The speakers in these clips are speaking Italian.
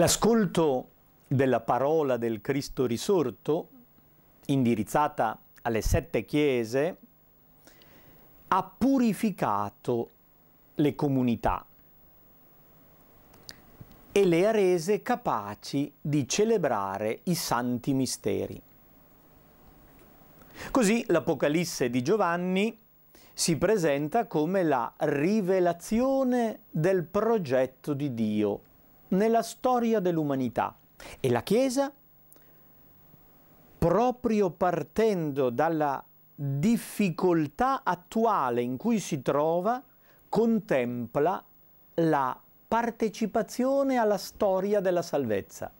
L'ascolto della parola del Cristo risorto, indirizzata alle sette chiese, ha purificato le comunità e le ha rese capaci di celebrare i santi misteri. Così l'Apocalisse di Giovanni si presenta come la rivelazione del progetto di Dio nella storia dell'umanità e la Chiesa, proprio partendo dalla difficoltà attuale in cui si trova, contempla la partecipazione alla storia della salvezza.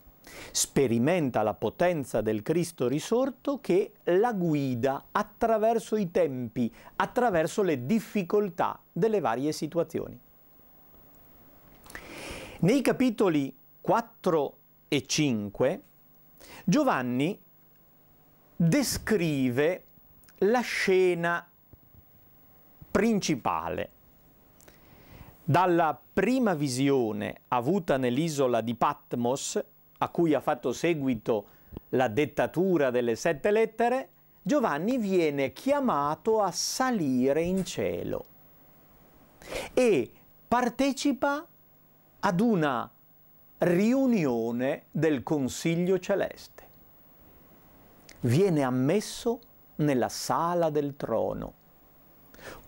Sperimenta la potenza del Cristo risorto che la guida attraverso i tempi, attraverso le difficoltà delle varie situazioni. Nei capitoli 4 e 5 Giovanni descrive la scena principale. Dalla prima visione avuta nell'isola di Patmos, a cui ha fatto seguito la dettatura delle sette lettere, Giovanni viene chiamato a salire in cielo e partecipa ad una riunione del Consiglio Celeste. Viene ammesso nella sala del trono.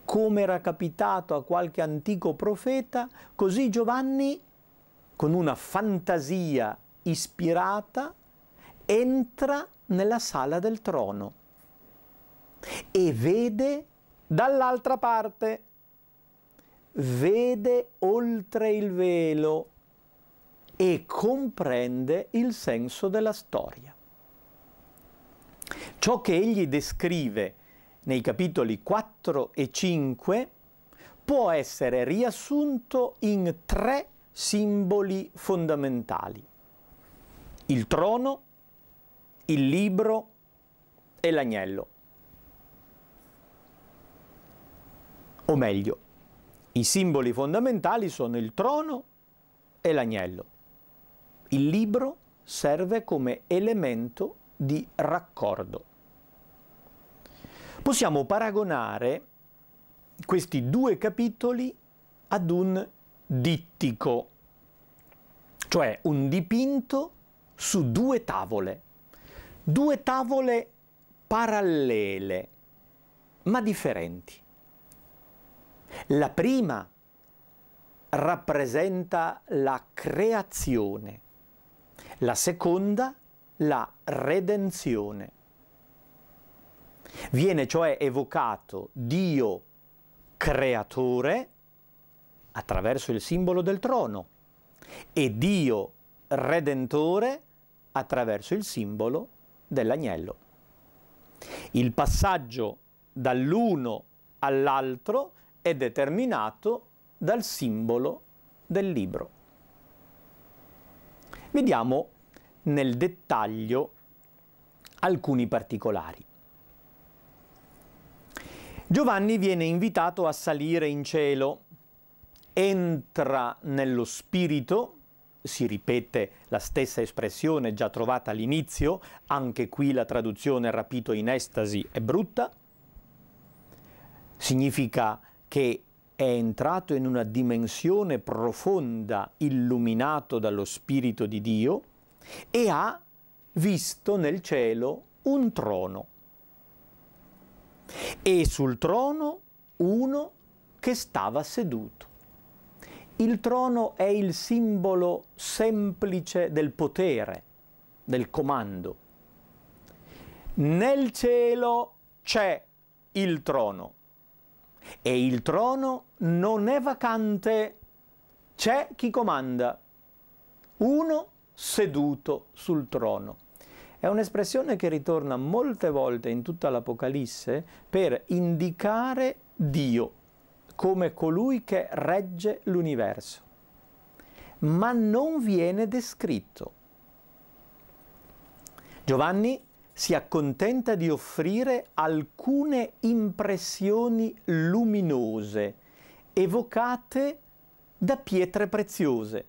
Come era capitato a qualche antico profeta, così Giovanni, con una fantasia ispirata, entra nella sala del trono e vede dall'altra parte vede oltre il velo e comprende il senso della storia. Ciò che egli descrive nei capitoli 4 e 5 può essere riassunto in tre simboli fondamentali. Il trono, il libro e l'agnello. O meglio, i simboli fondamentali sono il trono e l'agnello. Il libro serve come elemento di raccordo. Possiamo paragonare questi due capitoli ad un dittico, cioè un dipinto su due tavole, due tavole parallele ma differenti. La prima rappresenta la creazione, la seconda la redenzione. Viene cioè evocato Dio creatore attraverso il simbolo del trono e Dio redentore attraverso il simbolo dell'agnello. Il passaggio dall'uno all'altro è determinato dal simbolo del libro. Vediamo nel dettaglio alcuni particolari. Giovanni viene invitato a salire in cielo, entra nello spirito, si ripete la stessa espressione già trovata all'inizio, anche qui la traduzione rapito in estasi è brutta, significa che è entrato in una dimensione profonda, illuminato dallo Spirito di Dio, e ha visto nel cielo un trono. E sul trono uno che stava seduto. Il trono è il simbolo semplice del potere, del comando. Nel cielo c'è il trono e il trono non è vacante, c'è chi comanda, uno seduto sul trono. È un'espressione che ritorna molte volte in tutta l'Apocalisse per indicare Dio come colui che regge l'universo, ma non viene descritto. Giovanni si accontenta di offrire alcune impressioni luminose evocate da pietre preziose.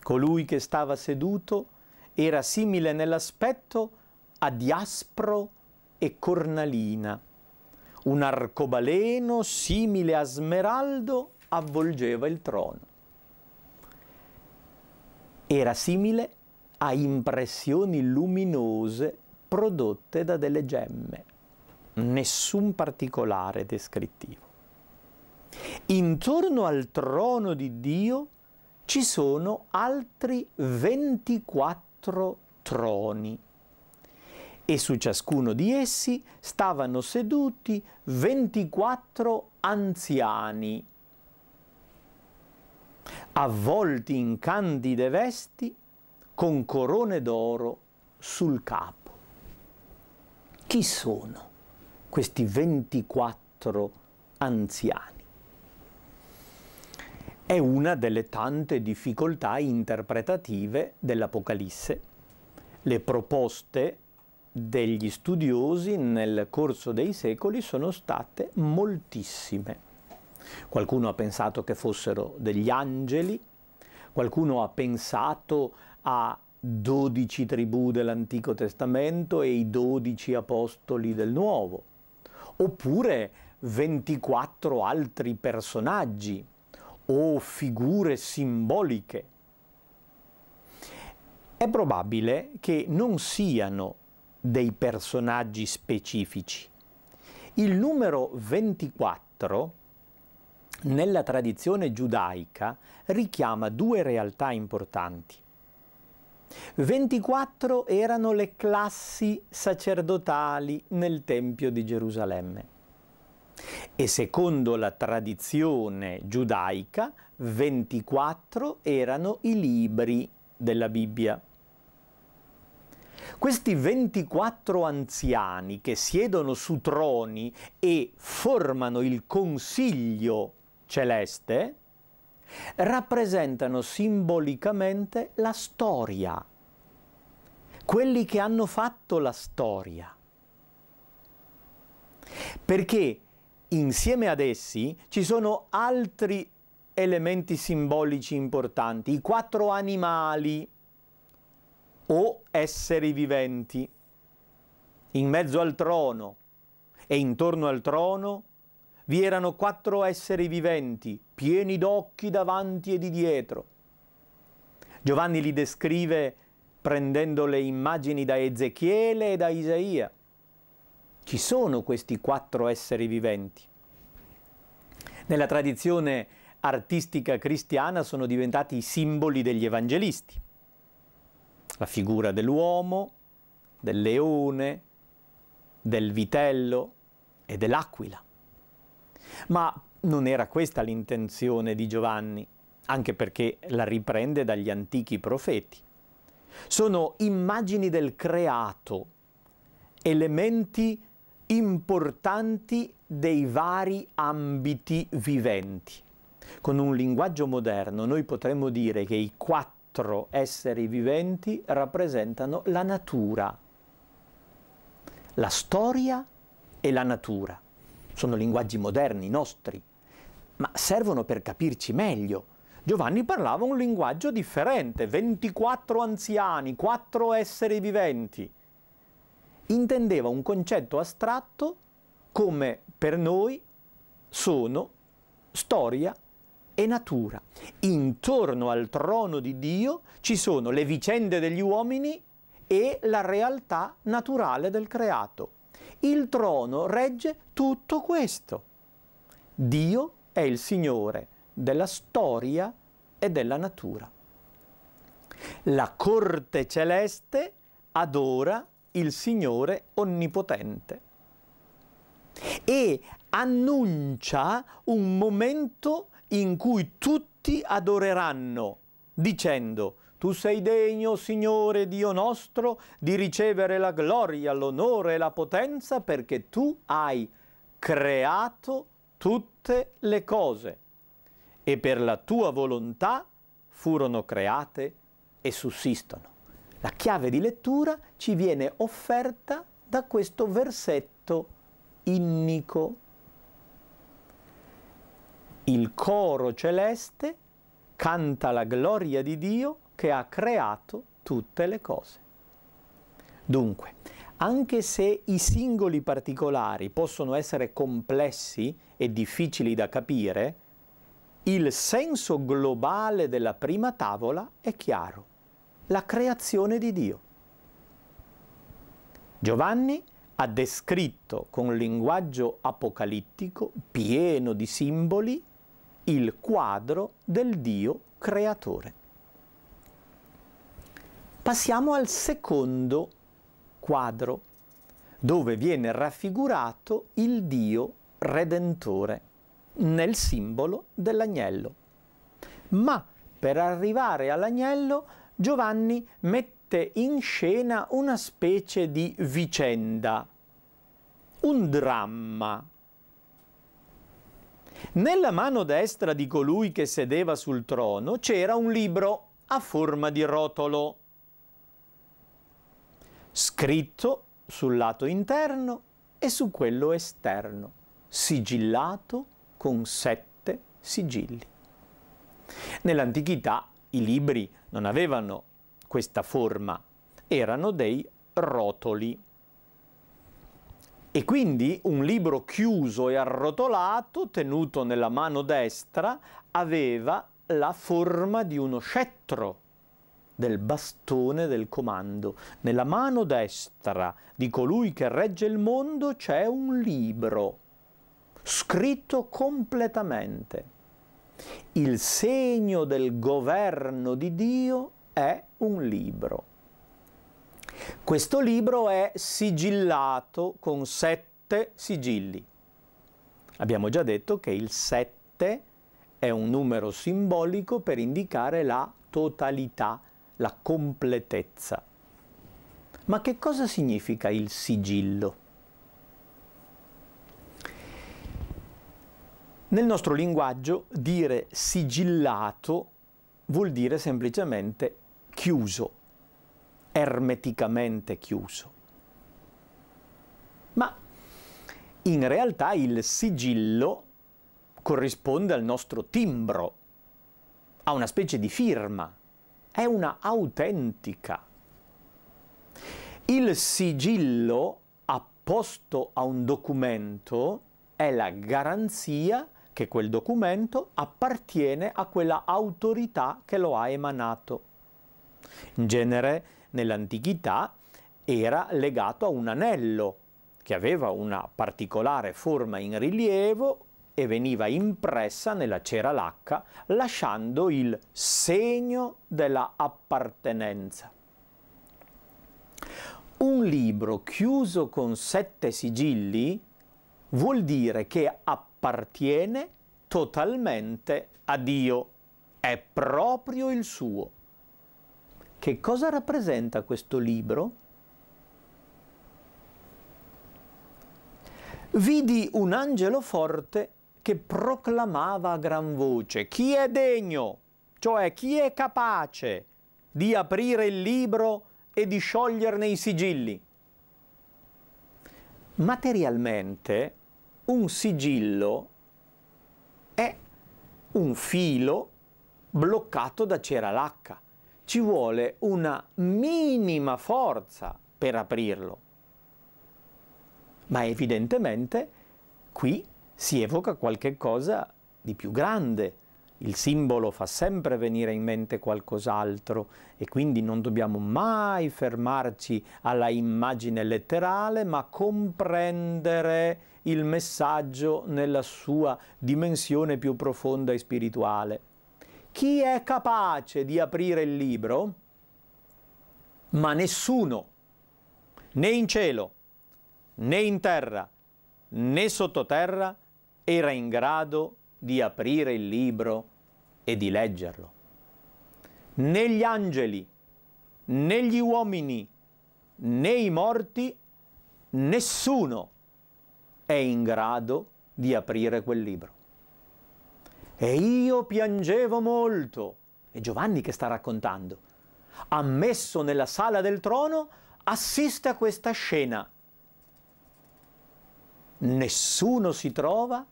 Colui che stava seduto era simile nell'aspetto a diaspro e cornalina. Un arcobaleno simile a smeraldo avvolgeva il trono. Era simile a impressioni luminose prodotte da delle gemme. Nessun particolare descrittivo. Intorno al trono di Dio ci sono altri 24 troni e su ciascuno di essi stavano seduti 24 anziani, avvolti in candide vesti con corone d'oro sul capo. Chi sono questi 24 anziani? È una delle tante difficoltà interpretative dell'Apocalisse. Le proposte degli studiosi nel corso dei secoli sono state moltissime. Qualcuno ha pensato che fossero degli angeli, qualcuno ha pensato a 12 tribù dell'Antico Testamento e i 12 apostoli del Nuovo, oppure 24 altri personaggi o figure simboliche. È probabile che non siano dei personaggi specifici. Il numero 24 nella tradizione giudaica richiama due realtà importanti 24 erano le classi sacerdotali nel Tempio di Gerusalemme e secondo la tradizione giudaica 24 erano i libri della Bibbia. Questi 24 anziani che siedono su troni e formano il consiglio celeste, rappresentano simbolicamente la storia, quelli che hanno fatto la storia. Perché insieme ad essi ci sono altri elementi simbolici importanti, i quattro animali o esseri viventi in mezzo al trono e intorno al trono vi erano quattro esseri viventi, pieni d'occhi davanti e di dietro. Giovanni li descrive prendendo le immagini da Ezechiele e da Isaia. Ci sono questi quattro esseri viventi. Nella tradizione artistica cristiana sono diventati i simboli degli evangelisti. La figura dell'uomo, del leone, del vitello e dell'aquila. Ma non era questa l'intenzione di Giovanni, anche perché la riprende dagli antichi profeti. Sono immagini del creato, elementi importanti dei vari ambiti viventi. Con un linguaggio moderno noi potremmo dire che i quattro esseri viventi rappresentano la natura, la storia e la natura sono linguaggi moderni, nostri, ma servono per capirci meglio. Giovanni parlava un linguaggio differente, 24 anziani, 4 esseri viventi. Intendeva un concetto astratto come per noi sono storia e natura. Intorno al trono di Dio ci sono le vicende degli uomini e la realtà naturale del creato. Il trono regge tutto questo. Dio è il Signore della storia e della natura. La corte celeste adora il Signore onnipotente e annuncia un momento in cui tutti adoreranno dicendo tu sei degno, Signore Dio nostro, di ricevere la gloria, l'onore e la potenza perché tu hai creato tutte le cose e per la tua volontà furono create e sussistono. La chiave di lettura ci viene offerta da questo versetto innico. Il coro celeste canta la gloria di Dio che ha creato tutte le cose. Dunque, anche se i singoli particolari possono essere complessi e difficili da capire, il senso globale della prima tavola è chiaro, la creazione di Dio. Giovanni ha descritto con linguaggio apocalittico, pieno di simboli, il quadro del Dio creatore. Passiamo al secondo quadro, dove viene raffigurato il Dio Redentore nel simbolo dell'agnello. Ma per arrivare all'agnello Giovanni mette in scena una specie di vicenda, un dramma. Nella mano destra di colui che sedeva sul trono c'era un libro a forma di rotolo scritto sul lato interno e su quello esterno, sigillato con sette sigilli. Nell'antichità i libri non avevano questa forma, erano dei rotoli. E quindi un libro chiuso e arrotolato, tenuto nella mano destra, aveva la forma di uno scettro del bastone del comando. Nella mano destra di colui che regge il mondo c'è un libro, scritto completamente. Il segno del governo di Dio è un libro. Questo libro è sigillato con sette sigilli. Abbiamo già detto che il sette è un numero simbolico per indicare la totalità la completezza. Ma che cosa significa il sigillo? Nel nostro linguaggio dire sigillato vuol dire semplicemente chiuso, ermeticamente chiuso. Ma in realtà il sigillo corrisponde al nostro timbro, a una specie di firma, è una autentica. Il sigillo apposto a un documento è la garanzia che quel documento appartiene a quella autorità che lo ha emanato. In genere nell'antichità era legato a un anello che aveva una particolare forma in rilievo e veniva impressa nella cera lacca lasciando il segno della appartenenza. Un libro chiuso con sette sigilli vuol dire che appartiene totalmente a Dio, è proprio il suo. Che cosa rappresenta questo libro? Vidi un angelo forte che proclamava a gran voce chi è degno, cioè chi è capace di aprire il libro e di scioglierne i sigilli. Materialmente un sigillo è un filo bloccato da cera lacca. Ci vuole una minima forza per aprirlo. Ma evidentemente qui si evoca qualche cosa di più grande. Il simbolo fa sempre venire in mente qualcos'altro e quindi non dobbiamo mai fermarci alla immagine letterale, ma comprendere il messaggio nella sua dimensione più profonda e spirituale. Chi è capace di aprire il libro? Ma nessuno, né in cielo, né in terra, né sottoterra, era in grado di aprire il libro e di leggerlo. Negli angeli, negli uomini, nei morti, nessuno è in grado di aprire quel libro. E io piangevo molto. È Giovanni che sta raccontando. Ammesso nella sala del trono, assiste a questa scena. Nessuno si trova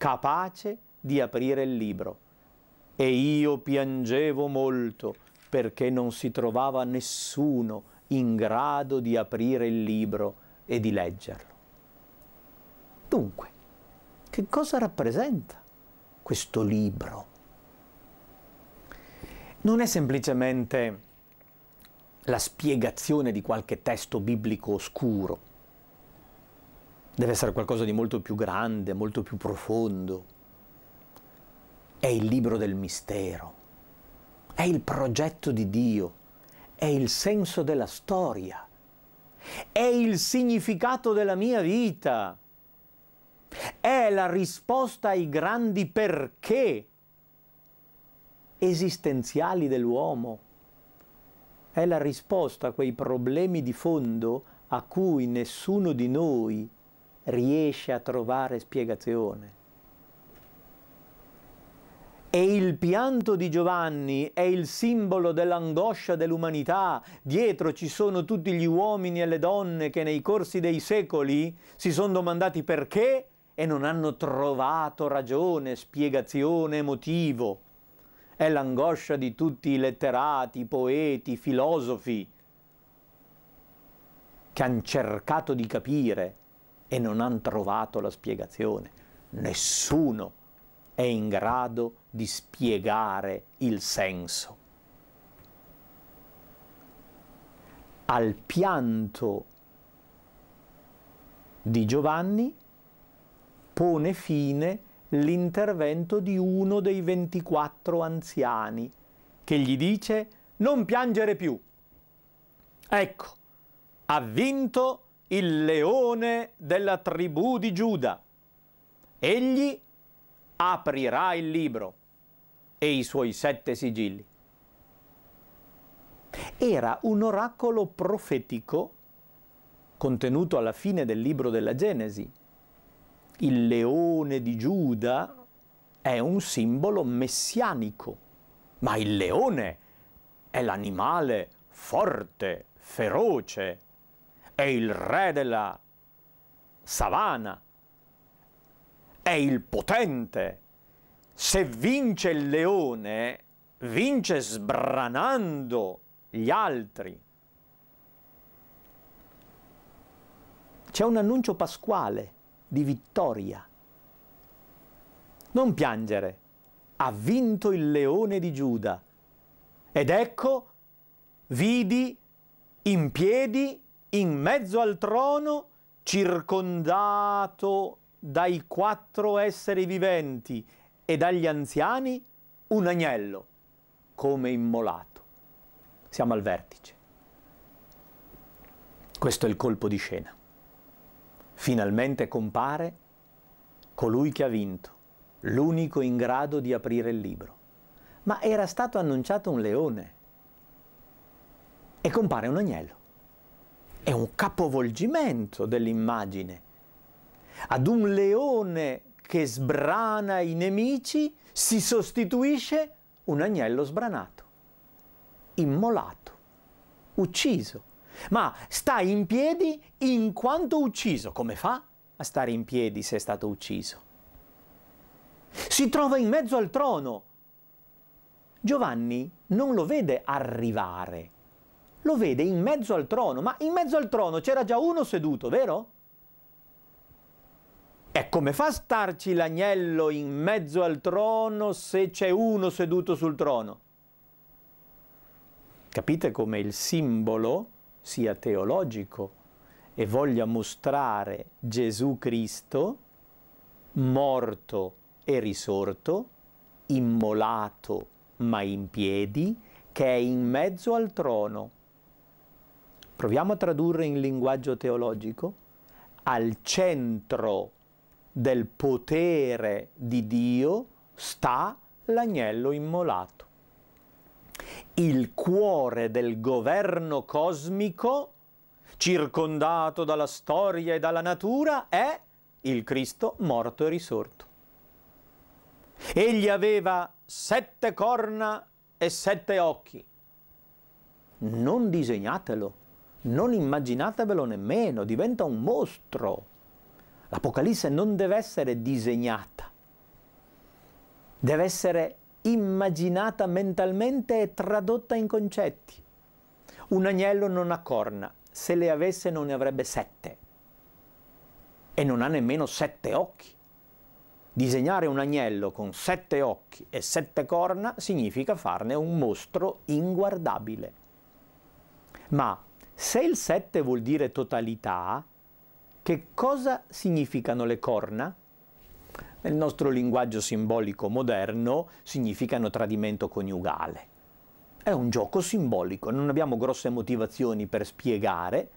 capace di aprire il libro. E io piangevo molto perché non si trovava nessuno in grado di aprire il libro e di leggerlo. Dunque, che cosa rappresenta questo libro? Non è semplicemente la spiegazione di qualche testo biblico oscuro, deve essere qualcosa di molto più grande, molto più profondo. È il libro del mistero, è il progetto di Dio, è il senso della storia, è il significato della mia vita, è la risposta ai grandi perché esistenziali dell'uomo, è la risposta a quei problemi di fondo a cui nessuno di noi riesce a trovare spiegazione. E il pianto di Giovanni è il simbolo dell'angoscia dell'umanità. Dietro ci sono tutti gli uomini e le donne che nei corsi dei secoli si sono domandati perché e non hanno trovato ragione, spiegazione, motivo. È l'angoscia di tutti i letterati, poeti, filosofi che hanno cercato di capire e non hanno trovato la spiegazione. Nessuno è in grado di spiegare il senso. Al pianto di Giovanni pone fine l'intervento di uno dei 24 anziani che gli dice non piangere più. Ecco, ha vinto il leone della tribù di Giuda. Egli aprirà il libro e i suoi sette sigilli. Era un oracolo profetico contenuto alla fine del libro della Genesi. Il leone di Giuda è un simbolo messianico, ma il leone è l'animale forte, feroce, è il re della savana, è il potente. Se vince il leone, vince sbranando gli altri. C'è un annuncio pasquale di vittoria. Non piangere, ha vinto il leone di Giuda. Ed ecco, vidi in piedi in mezzo al trono, circondato dai quattro esseri viventi e dagli anziani, un agnello, come immolato. Siamo al vertice. Questo è il colpo di scena. Finalmente compare colui che ha vinto, l'unico in grado di aprire il libro. Ma era stato annunciato un leone e compare un agnello è un capovolgimento dell'immagine. Ad un leone che sbrana i nemici si sostituisce un agnello sbranato, immolato, ucciso, ma sta in piedi in quanto ucciso. Come fa a stare in piedi se è stato ucciso? Si trova in mezzo al trono. Giovanni non lo vede arrivare lo vede in mezzo al trono, ma in mezzo al trono c'era già uno seduto, vero? E come fa a starci l'agnello in mezzo al trono se c'è uno seduto sul trono? Capite come il simbolo sia teologico e voglia mostrare Gesù Cristo morto e risorto, immolato ma in piedi, che è in mezzo al trono proviamo a tradurre in linguaggio teologico, al centro del potere di Dio sta l'agnello immolato. Il cuore del governo cosmico, circondato dalla storia e dalla natura, è il Cristo morto e risorto. Egli aveva sette corna e sette occhi. Non disegnatelo non immaginatevelo nemmeno, diventa un mostro. L'Apocalisse non deve essere disegnata, deve essere immaginata mentalmente e tradotta in concetti. Un agnello non ha corna, se le avesse non ne avrebbe sette e non ha nemmeno sette occhi. Disegnare un agnello con sette occhi e sette corna significa farne un mostro inguardabile. Ma se il 7 vuol dire totalità, che cosa significano le corna? Nel nostro linguaggio simbolico moderno significano tradimento coniugale. È un gioco simbolico, non abbiamo grosse motivazioni per spiegare,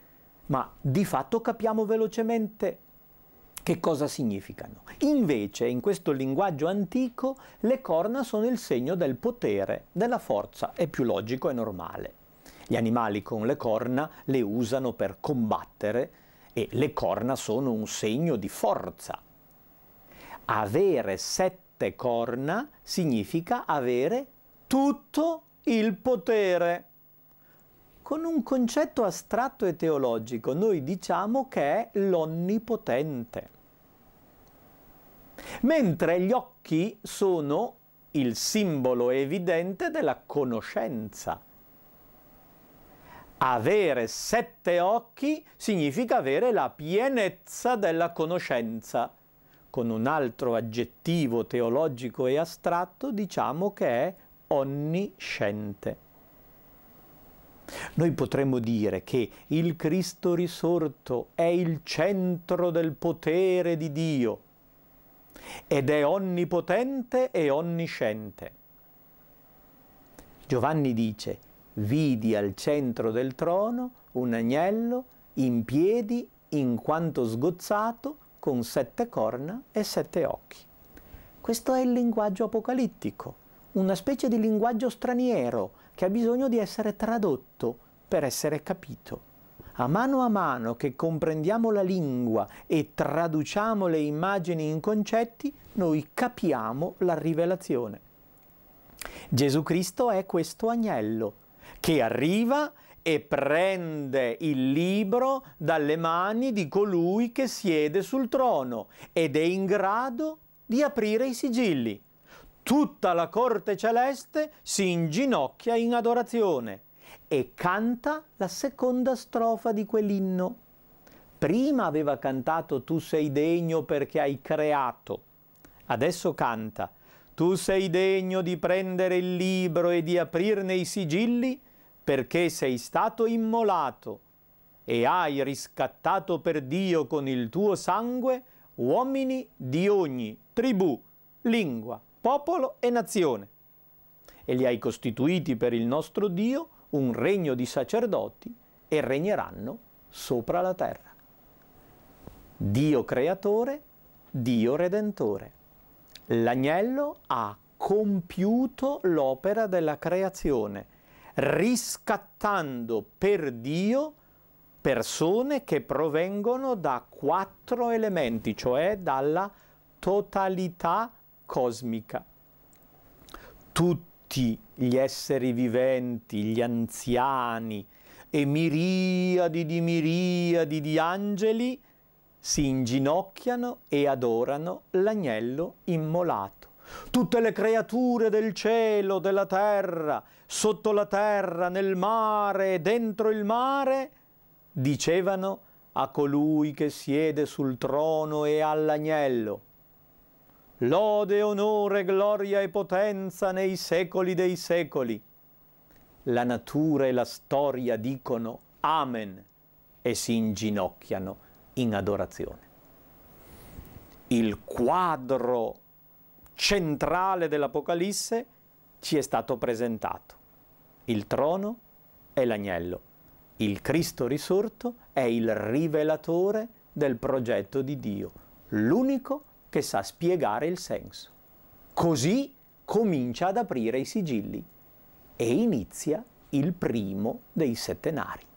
ma di fatto capiamo velocemente che cosa significano. Invece, in questo linguaggio antico, le corna sono il segno del potere, della forza, è più logico e normale. Gli animali con le corna le usano per combattere e le corna sono un segno di forza. Avere sette corna significa avere tutto il potere. Con un concetto astratto e teologico noi diciamo che è l'onnipotente. Mentre gli occhi sono il simbolo evidente della conoscenza. Avere sette occhi significa avere la pienezza della conoscenza. Con un altro aggettivo teologico e astratto diciamo che è onnisciente. Noi potremmo dire che il Cristo risorto è il centro del potere di Dio ed è onnipotente e onnisciente. Giovanni dice vidi al centro del trono un agnello in piedi in quanto sgozzato con sette corna e sette occhi. Questo è il linguaggio apocalittico, una specie di linguaggio straniero che ha bisogno di essere tradotto per essere capito. A mano a mano che comprendiamo la lingua e traduciamo le immagini in concetti, noi capiamo la rivelazione. Gesù Cristo è questo agnello che arriva e prende il libro dalle mani di colui che siede sul trono ed è in grado di aprire i sigilli. Tutta la corte celeste si inginocchia in adorazione e canta la seconda strofa di quell'inno. Prima aveva cantato Tu sei degno perché hai creato. Adesso canta Tu sei degno di prendere il libro e di aprirne i sigilli perché sei stato immolato e hai riscattato per Dio con il tuo sangue uomini di ogni tribù, lingua, popolo e nazione. E li hai costituiti per il nostro Dio un regno di sacerdoti e regneranno sopra la terra. Dio creatore, Dio redentore. L'agnello ha compiuto l'opera della creazione riscattando per Dio persone che provengono da quattro elementi, cioè dalla totalità cosmica. Tutti gli esseri viventi, gli anziani e miriadi di miriadi di angeli si inginocchiano e adorano l'agnello immolato. Tutte le creature del cielo, della terra, sotto la terra, nel mare, dentro il mare, dicevano a colui che siede sul trono e all'agnello. Lode, onore, gloria e potenza nei secoli dei secoli. La natura e la storia dicono Amen e si inginocchiano in adorazione. Il quadro centrale dell'Apocalisse ci è stato presentato il trono è l'agnello, il Cristo risorto è il rivelatore del progetto di Dio, l'unico che sa spiegare il senso. Così comincia ad aprire i sigilli e inizia il primo dei settenari.